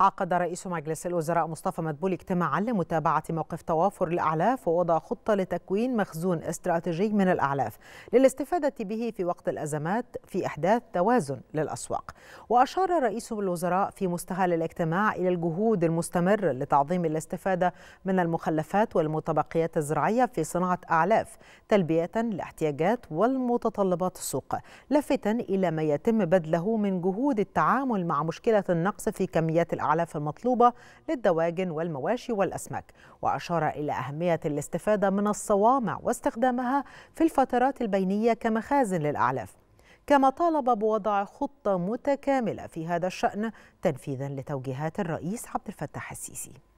عقد رئيس مجلس الوزراء مصطفى مدبولي اجتماعا لمتابعة موقف توافر الأعلاف ووضع خطة لتكوين مخزون استراتيجي من الأعلاف للاستفادة به في وقت الأزمات في إحداث توازن للأسواق وأشار رئيس الوزراء في مستهل الاجتماع إلى الجهود المستمرة لتعظيم الاستفادة من المخلفات والمتبقيات الزراعية في صناعة أعلاف تلبية لاحتياجات والمتطلبات السوق لافتا إلى ما يتم بذله من جهود التعامل مع مشكلة النقص في كميات الأعلاف الأعلاف المطلوبة للدواجن والمواشي والأسماك وأشار إلى أهمية الاستفادة من الصوامع واستخدامها في الفترات البينية كمخازن للأعلاف كما طالب بوضع خطة متكاملة في هذا الشأن تنفيذا لتوجيهات الرئيس عبد الفتاح السيسي